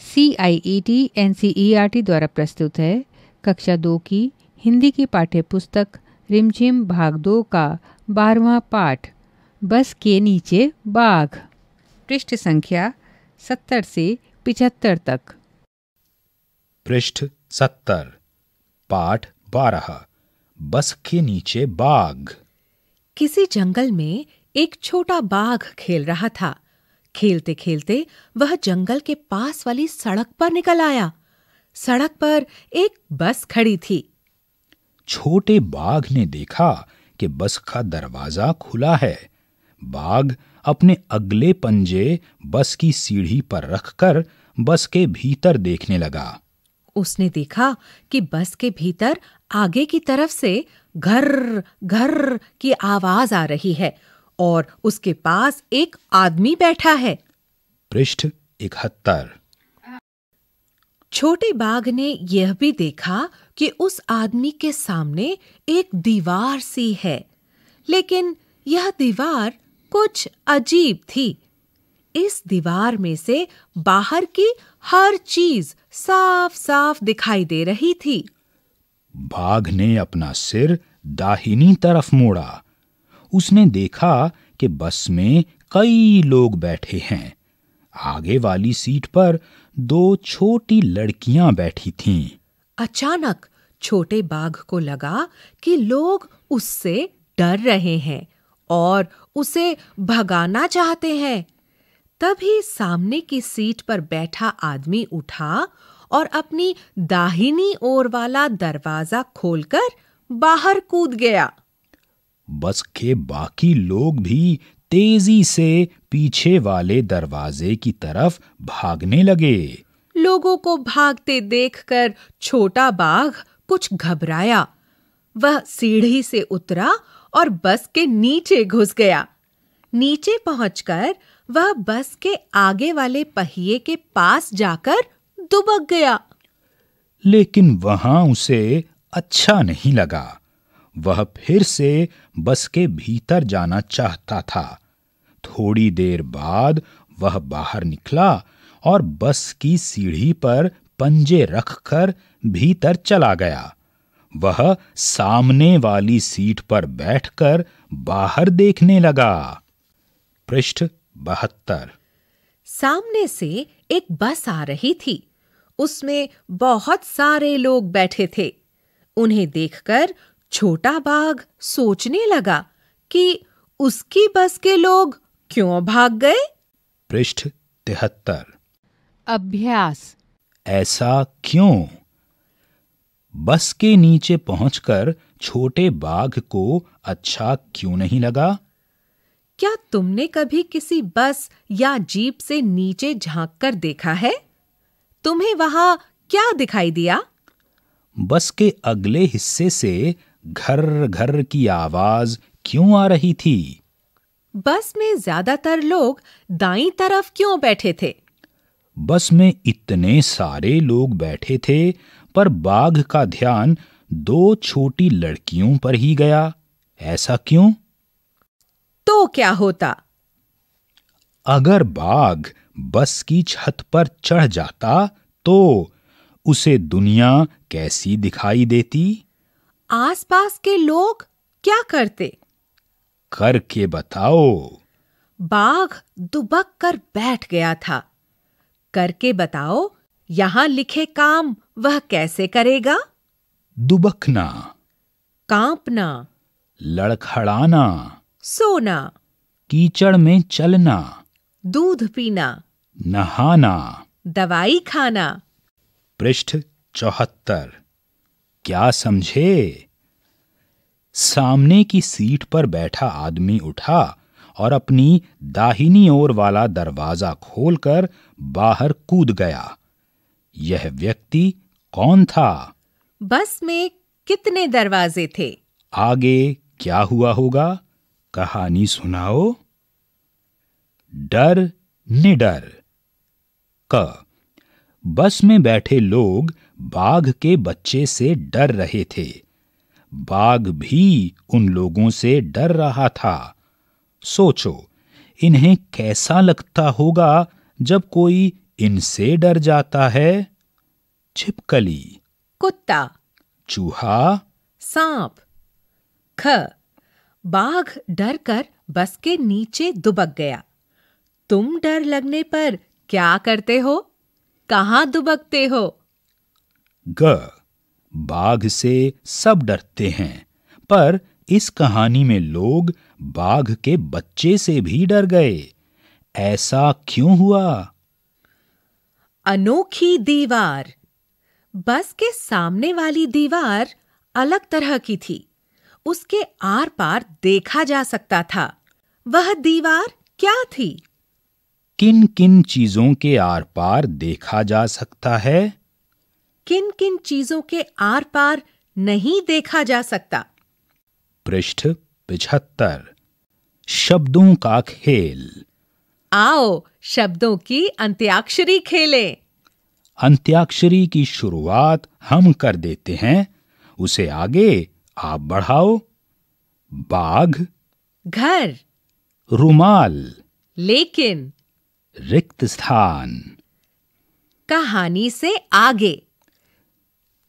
C I E T N C E R T द्वारा प्रस्तुत है कक्षा दो की हिंदी की पाठ्य पुस्तक रिमझिम भाग दो का बारवा पाठ बस के नीचे बाघ पृष्ठ संख्या सत्तर से पिछहत्तर तक पृष्ठ सत्तर पाठ बारह बस के नीचे बाघ किसी जंगल में एक छोटा बाघ खेल रहा था खेलते खेलते वह जंगल के पास वाली सड़क पर निकल आया सड़क पर एक बस खड़ी थी छोटे बाघ ने देखा कि बस का दरवाजा खुला है बाघ अपने अगले पंजे बस की सीढ़ी पर रखकर बस के भीतर देखने लगा उसने देखा कि बस के भीतर आगे की तरफ से घर घर की आवाज आ रही है और उसके पास एक आदमी बैठा है पृष्ठ इकहत्तर छोटे बाघ ने यह भी देखा कि उस आदमी के सामने एक दीवार सी है लेकिन यह दीवार कुछ अजीब थी इस दीवार में से बाहर की हर चीज साफ साफ दिखाई दे रही थी बाघ ने अपना सिर दाहिनी तरफ मोड़ा उसने देखा कि बस में कई लोग बैठे हैं आगे वाली सीट पर दो छोटी लड़कियां बैठी थीं। अचानक छोटे बाघ को लगा कि लोग उससे डर रहे हैं और उसे भगाना चाहते हैं तभी सामने की सीट पर बैठा आदमी उठा और अपनी दाहिनी ओर वाला दरवाजा खोलकर बाहर कूद गया बस के बाकी लोग भी तेजी से पीछे वाले दरवाजे की तरफ भागने लगे लोगों को भागते देखकर छोटा बाघ कुछ घबराया वह सीढ़ी से उतरा और बस के नीचे घुस गया नीचे पहुंचकर वह बस के आगे वाले पहिए के पास जाकर दुबक गया लेकिन वहां उसे अच्छा नहीं लगा वह फिर से बस के भीतर जाना चाहता था थोड़ी देर बाद वह बाहर निकला और बस की सीढ़ी पर पंजे रखकर भीतर चला गया वह सामने वाली सीट पर बैठकर बाहर देखने लगा पृष्ठ बहत्तर सामने से एक बस आ रही थी उसमें बहुत सारे लोग बैठे थे उन्हें देखकर छोटा बाघ सोचने लगा कि उसकी बस के लोग क्यों भाग गए पृष्ठ तिहत्तर अभ्यास ऐसा क्यों बस के नीचे पहुंचकर छोटे बाघ को अच्छा क्यों नहीं लगा क्या तुमने कभी किसी बस या जीप से नीचे झांक कर देखा है तुम्हें वहां क्या दिखाई दिया बस के अगले हिस्से से घर घर की आवाज क्यों आ रही थी बस में ज्यादातर लोग दाई तरफ क्यों बैठे थे बस में इतने सारे लोग बैठे थे पर बाघ का ध्यान दो छोटी लड़कियों पर ही गया ऐसा क्यों तो क्या होता अगर बाघ बस की छत पर चढ़ जाता तो उसे दुनिया कैसी दिखाई देती आसपास के लोग क्या करते करके बताओ बाघ दुबक कर बैठ गया था करके बताओ यहाँ लिखे काम वह कैसे करेगा दुबकना कांपना लड़खड़ाना सोना कीचड़ में चलना दूध पीना नहाना दवाई खाना पृष्ठ चौहत्तर क्या समझे सामने की सीट पर बैठा आदमी उठा और अपनी दाहिनी ओर वाला दरवाजा खोलकर बाहर कूद गया यह व्यक्ति कौन था बस में कितने दरवाजे थे आगे क्या हुआ होगा कहानी सुनाओ डर निडर क बस में बैठे लोग बाघ के बच्चे से डर रहे थे बाघ भी उन लोगों से डर रहा था सोचो इन्हें कैसा लगता होगा जब कोई इनसे डर जाता है छिपकली कुत्ता चूहा सांप ख बाघ डर कर बस के नीचे दुबक गया तुम डर लगने पर क्या करते हो कहाँ दुबकते हो ग बाघ से सब डरते हैं पर इस कहानी में लोग बाघ के बच्चे से भी डर गए ऐसा क्यों हुआ अनोखी दीवार बस के सामने वाली दीवार अलग तरह की थी उसके आर पार देखा जा सकता था वह दीवार क्या थी किन किन चीजों के आर पार देखा जा सकता है किन किन चीजों के आर पार नहीं देखा जा सकता पृष्ठ पिछहत्तर शब्दों का खेल आओ शब्दों की अंत्याक्षरी खेले अंत्याक्षरी की शुरुआत हम कर देते हैं उसे आगे आप बढ़ाओ बाघ घर रुमाल लेकिन रिक्त स्थान कहानी से आगे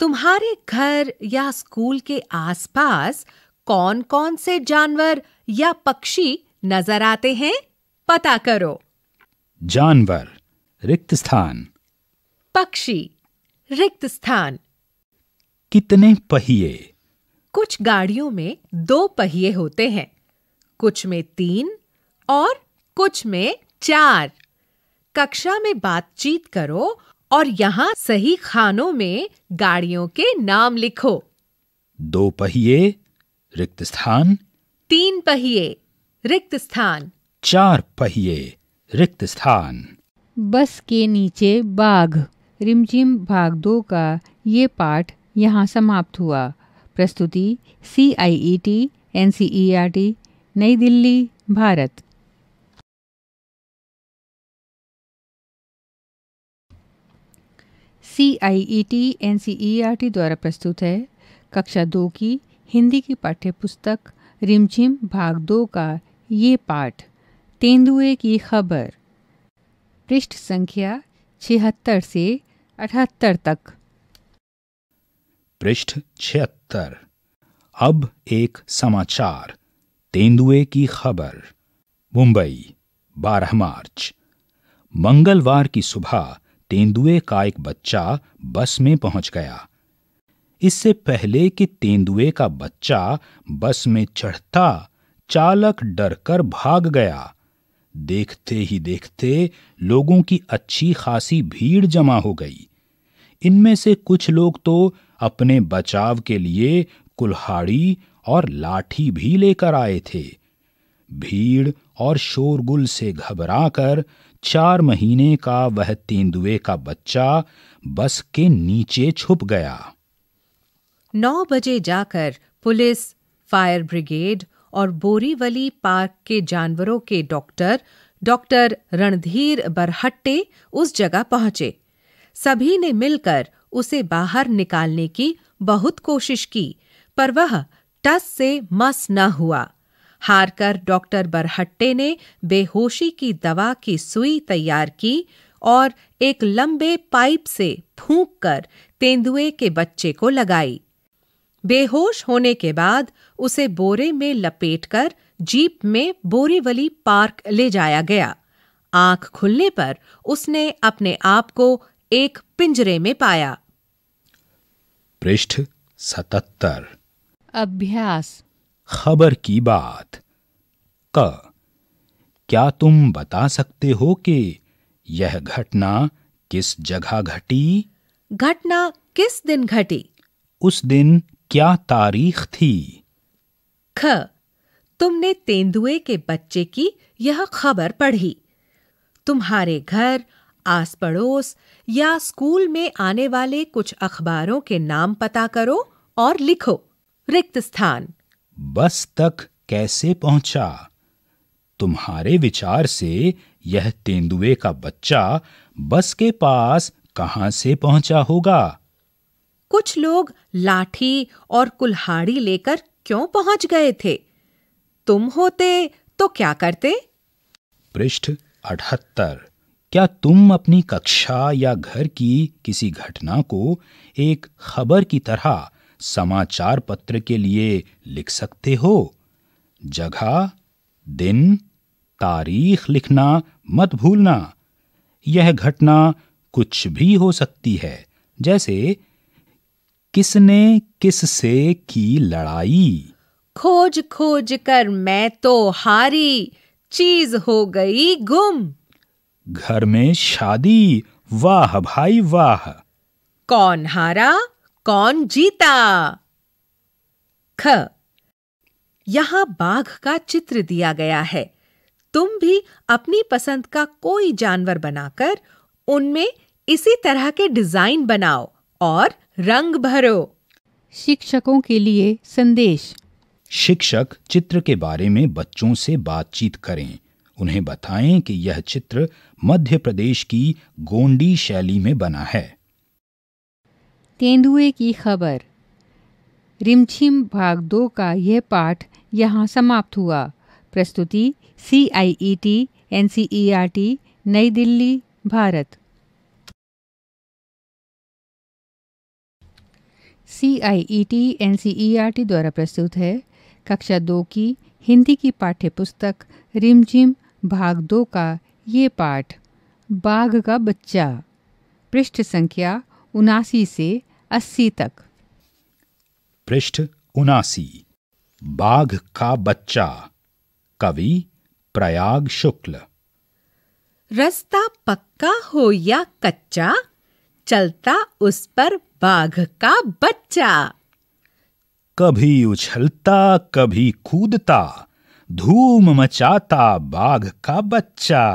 तुम्हारे घर या स्कूल के आसपास कौन कौन से जानवर या पक्षी नजर आते हैं पता करो जानवर रिक्त स्थान पक्षी रिक्त स्थान कितने पहिए कुछ गाड़ियों में दो पहिए होते हैं कुछ में तीन और कुछ में चार कक्षा में बातचीत करो और यहाँ सही खानों में गाड़ियों के नाम लिखो दो पहिए रिक्त स्थान तीन पहिए रिक्त स्थान चार पहिए रिक्त स्थान बस के नीचे बाघ रिमझिम भाग दो का ये पाठ यहाँ समाप्त हुआ प्रस्तुति C I E T N C E R T New Delhi Bharat C I E T N C E R T द्वारा प्रस्तुत है कक्षा दो की हिंदी की पाठ्य पुस्तक रिमझिम भाग दो का ये पाठ तेंदुए की खबर पृष्ठ संख्या छिहत्तर से अठहत्तर तक पृष्ठ छिहत्तर अब एक समाचार तेंदुए की खबर मुंबई 12 मार्च मंगलवार की सुबह तेंदुए का एक बच्चा बस में पहुंच गया इससे पहले कि तेंदुए का बच्चा बस में चढ़ता चालक डरकर भाग गया देखते ही देखते लोगों की अच्छी खासी भीड़ जमा हो गई इनमें से कुछ लोग तो अपने बचाव के लिए कुल्हाड़ी और लाठी भी लेकर आए थे भीड़ और शोरगुल से घबराकर चार महीने का वह तेंदुए का बच्चा बस के नीचे छुप गया नौ बजे जाकर पुलिस फायर ब्रिगेड और बोरीवली पार्क के जानवरों के डॉक्टर डॉक्टर रणधीर बरहट्टे उस जगह पहुंचे सभी ने मिलकर उसे बाहर निकालने की बहुत कोशिश की पर वह टस से मस न हुआ हारकर डॉक्टर बरहट्टे ने बेहोशी की दवा की सुई तैयार की और एक लंबे पाइप से फूंक कर तेंदुए के बच्चे को लगाई बेहोश होने के बाद उसे बोरे में लपेटकर जीप में बोरीवली पार्क ले जाया गया आंख खुलने पर उसने अपने आप को एक पिंजरे में पाया पृष्ठ सतहत्तर अभ्यास खबर की बात क क्या तुम बता सकते हो कि यह घटना किस जगह घटी घटना किस दिन घटी उस दिन क्या तारीख थी ख तुमने तेंदुए के बच्चे की यह खबर पढ़ी तुम्हारे घर आस पड़ोस या स्कूल में आने वाले कुछ अखबारों के नाम पता करो और लिखो रिक्त स्थान बस तक कैसे पहुंचा तुम्हारे विचार से यह तेंदुए का बच्चा बस के पास कहां से पहुंचा होगा कुछ लोग लाठी और कुल्हाड़ी लेकर क्यों पहुंच गए थे तुम होते तो क्या करते पृष्ठ अठहत्तर क्या तुम अपनी कक्षा या घर की किसी घटना को एक खबर की तरह समाचार पत्र के लिए लिख सकते हो जगह दिन तारीख लिखना मत भूलना यह घटना कुछ भी हो सकती है जैसे किसने किससे की लड़ाई खोज खोज कर मैं तो हारी चीज हो गई गुम घर में शादी वाह भाई वाह कौन हारा कौन जीता ख यहाँ बाघ का चित्र दिया गया है तुम भी अपनी पसंद का कोई जानवर बनाकर उनमें इसी तरह के डिजाइन बनाओ और रंग भरो शिक्षकों के लिए संदेश शिक्षक चित्र के बारे में बच्चों से बातचीत करें उन्हें बताएं कि यह चित्र मध्य प्रदेश की गोंडी शैली में बना है तेंदुए की खबर रिमछिम भाग दो का यह पाठ यहाँ समाप्त हुआ प्रस्तुति C I E T N C E R T New Delhi Bharat C I E T N C E R T द्वारा प्रस्तुत है कक्षा दो की हिंदी की पाठ्य पुस्तक रिमझिम भाग दो का ये पाठ बाघ का बच्चा पृष्ठ संख्या उनासी से अस्सी तक पृष्ठ उनासी बाघ का बच्चा कवि प्रयाग शुक्ल रास्ता पक्का हो या कच्चा चलता उस पर बाघ का बच्चा कभी उछलता कभी कूदता धूम मचाता बाघ का बच्चा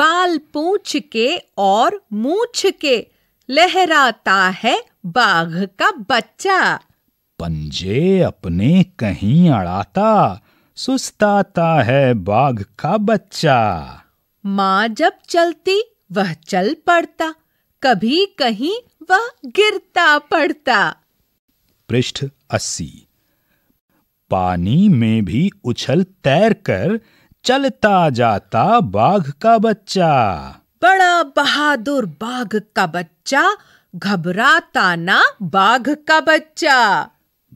बाल पूछ के और मूछ के लहराता है बाघ का बच्चा पंजे अपने कहीं अड़ाता सुस्ताता है बाघ का बच्चा माँ जब चलती वह चल पड़ता कभी कहीं वह गिरता पड़ता पृष्ठ अस्सी पानी में भी उछल तैर कर चलता जाता बाघ का बच्चा बड़ा बहादुर बाघ का बच्चा घबराता ना बाघ का बच्चा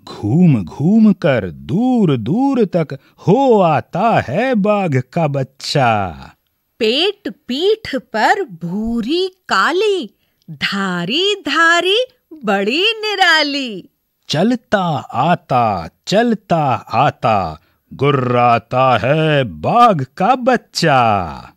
घूम घूम कर दूर दूर तक हो आता है बाघ का बच्चा पेट पीठ पर भूरी काली धारी धारी बड़ी निराली चलता आता चलता आता गुर्राता है बाघ का बच्चा